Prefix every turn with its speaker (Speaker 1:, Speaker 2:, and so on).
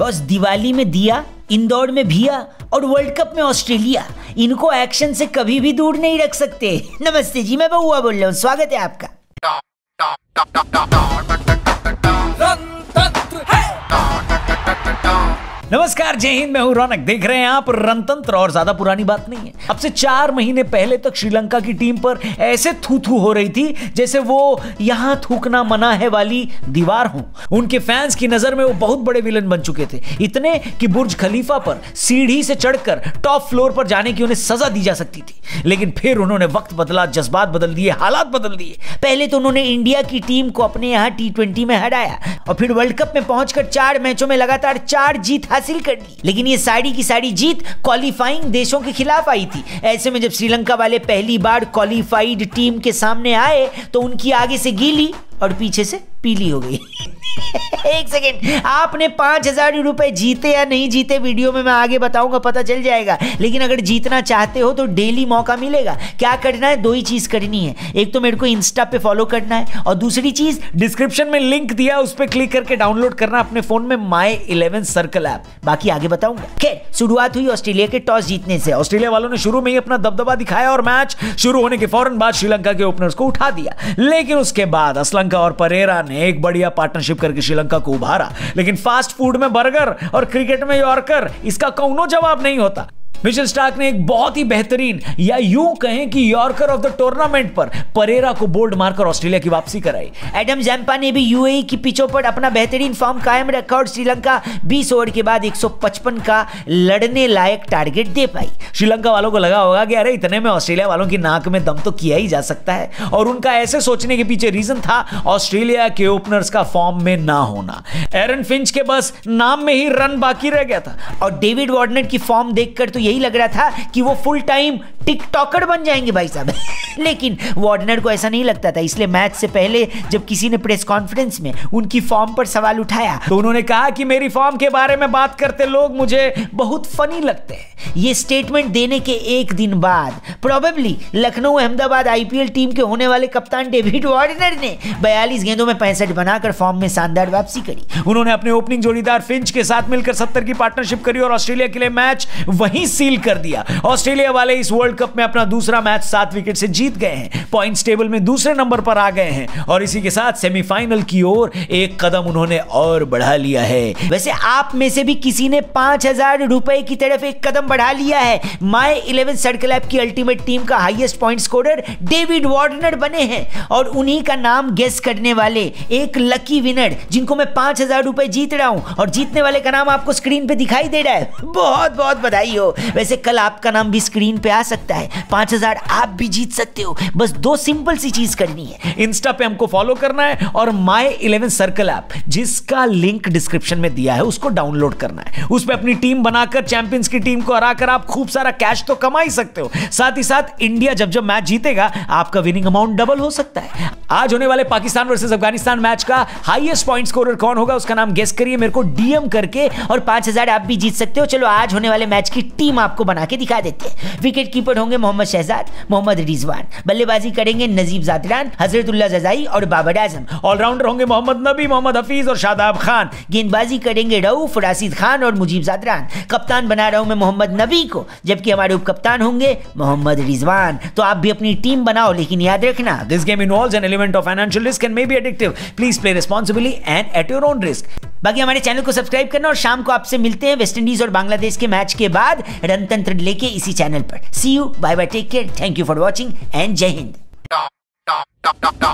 Speaker 1: बस दिवाली में दिया इंदौर में भिया और वर्ल्ड कप में ऑस्ट्रेलिया इनको एक्शन से कभी भी दूर नहीं रख सकते नमस्ते जी मैं बहुआ बोल रहा हूँ स्वागत है आपका नमस्कार जय हिंद मैं हूं रौनक देख रहे हैं आप रणतंत्र और ज्यादा पुरानी बात नहीं है अब से चार महीने पहले तक श्रीलंका की टीम पर ऐसे थू थू हो रही थी जैसे वो यहां थूकना मना है वाली दीवार हो उनके फैंस की नजर में वो बहुत बड़े विलन बन चुके थे इतने कि बुर्ज खलीफा पर सीढ़ी से चढ़कर टॉप फ्लोर पर जाने की उन्हें सजा दी जा सकती थी लेकिन फिर उन्होंने वक्त बदला जज्बात बदल दिए हालात बदल दिए पहले तो उन्होंने इंडिया की टीम को अपने यहाँ टी में हराया और फिर वर्ल्ड कप में पहुंचकर चार मैचों में लगातार चार जीत हासिल कर ली लेकिन ये साड़ी की साड़ी जीत क्वालिफाइंग देशों के खिलाफ आई थी ऐसे में जब श्रीलंका वाले पहली बार क्वालिफाइड टीम के सामने आए तो उनकी आगे से गीली और पीछे से पीली हो गई एक सेकेंड आपने पांच हजार रुपए जीते या नहीं जीते वीडियो में मैं आगे बताऊंगा पता चल जाएगा लेकिन अगर जीतना चाहते हो तो डेली मौका मिलेगा क्या करना है दो ही चीज़ करनी है एक तो मेरे को इंस्टा पे फॉलो करना है और दूसरी चीज़ डिस्क्रिप्शन में लिंक दिया उस पर क्लिक करके डाउनलोड करना अपने फ़ोन में माई इलेवन सर्कल ऐप बाकी आगे बताऊंगा खैर शुरुआत हुई ऑस्ट्रेलिया के टॉस जीतने से ऑस्ट्रेलिया वालों ने शुरू में ही अपना दबदबा दिखाया और मैच शुरू होने के फौरन बाद श्रीलंका के ओपनर्स को उठा दिया लेकिन उसके बाद असलंका और परेरा ने एक बढ़िया पार्टनरशिप करके श्रीलंका को उभारा लेकिन फास्ट फूड में बर्गर और क्रिकेट में यॉर्कर इसका कौनो जवाब नहीं होता मिशेल स्टार्क ने एक बहुत ही बेहतरीन या यूं कहें कि यॉर्कर ऑफ द टूर्नामेंट पर परेरा को बोल्ड मारकर ऑस्ट्रेलिया की वापसी कराई एडम जैम्पा ने भी यूएई की पिचों पर अपना बेहतरीन फॉर्म कायम रखा और श्रीलंका 20 ओवर के बाद 155 का लड़ने लायक टारगेट दे पाई श्रीलंका वालों को लगा होगा कि अरे इतने में ऑस्ट्रेलिया वालों की नाक में दम तो किया ही जा सकता है और उनका ऐसे सोचने के पीछे रीजन था ऑस्ट्रेलिया के ओपनर्स का फॉर्म में ना होना एरन फिंच के बस नाम में ही रन बाकी रह गया था और डेविड वार्डनेट की फॉर्म देखकर तो यही यही लग रहा था कि वो फुल टाइम टिकटॉकर बन जाएंगे भाई साहब लेकिन वार्डनर को ऐसा नहीं लगता था इसलिए मैच से पहले जब किसी ने प्रेस कॉन्फ्रेंस में उनकी फॉर्म पर सवाल उठाया तो उन्होंने कहा कि मेरी फॉर्म के बारे में बात करते लोग मुझे बहुत फनी लगते हैं ये स्टेटमेंट देने के एक दिन बाद probably Lucknow Ahmedabad IPL team के होने वाले कप्तान डेविड वार्डनर ने बयालीस गेंदों में पैंसठ बनाकर फॉर्म में शानदार वापसी करी उन्होंने अपने ओपनिंग जोड़ीदार फिंच के साथ मिलकर सत्तर की पार्टनरशिप करी और ऑस्ट्रेलिया के लिए मैच वहीं सील कर दिया ऑस्ट्रेलिया वाले इस वर्ल्ड वर्ल्ड कप में अपना दूसरा मैच सात विकेट से जीत गए हैं पॉइंट्स टेबल में दूसरे नंबर पर आ गए हैं और इसी के साथ सेमीफाइनल की ओर एक कदम उन्होंने और बढ़ा लिया है वैसे आप में से भी किसी ने पांच हजार रुपए की तरफ एक कदम बढ़ा लिया है माई इलेवन सर्कल ऐप की अल्टीमेट टीम का highest point score David Warner बने हैं और उन्हीं का नाम गेस करने वाले एक लकी विनर जिनको मैं पांच हजार रुपए जीत रहा हूं और जीतने वाले का नाम आपको स्क्रीन पे दिखाई दे रहा है बहुत बहुत बधाई हो वैसे कल आपका नाम भी स्क्रीन पे आ सकता सकता है पांच हजार आप भी जीत सकते हो बस दो सिंपल सी चीज करनी है इंस्टा पे हमको फॉलो करना है और माई इलेवन सर्कल ऐप जिसका लिंक डिस्क्रिप्शन में दिया है उसको डाउनलोड करना है उस पर अपनी टीम बनाकर चैंपियंस की टीम को हराकर आप खूब सारा कैश तो कमा ही सकते हो साथ ही साथ इंडिया जब जब मैच जीतेगा आपका विनिंग अमाउंट डबल हो सकता है आज होने वाले पाकिस्तान वर्सेस अफगानिस्तान मैच का हाईएस्ट पॉइंट स्कोरर कौन होगा उसका नाम गेस करिए मेरे को डीएम करके और पांच हजार आप भी जीत सकते हो चलो आज होने वाले मैच की टीम आपको बना के दिखा देते हैं विकेट कीपर कीपर होंगे मोहम्मद शहजाद मोहम्मद रिजवान बल्लेबाजी करेंगे नजीब जातरान हजरतुल्ला जजाई और बाबर आजम ऑलराउंडर होंगे मोहम्मद नबी मोहम्मद हफीज और शादाब खान गेंदबाजी करेंगे रऊफ राशिद खान और मुजीब जातरान कप्तान बना रहा हूं मैं मोहम्मद नबी को जबकि हमारे उप कप्तान होंगे मोहम्मद रिजवान तो आप भी अपनी टीम बनाओ लेकिन याद रखना this game involve an element of financial risk and may be addictive please play responsibly and at your own risk बाकी हमारे चैनल को सब्सक्राइब करना और शाम को आपसे मिलते हैं वेस्ट इंडीज और बांग्लादेश के मैच के बाद रणतंत्र लेके इसी चैनल पर see you bye bye take care thank you for watching and Jai Hind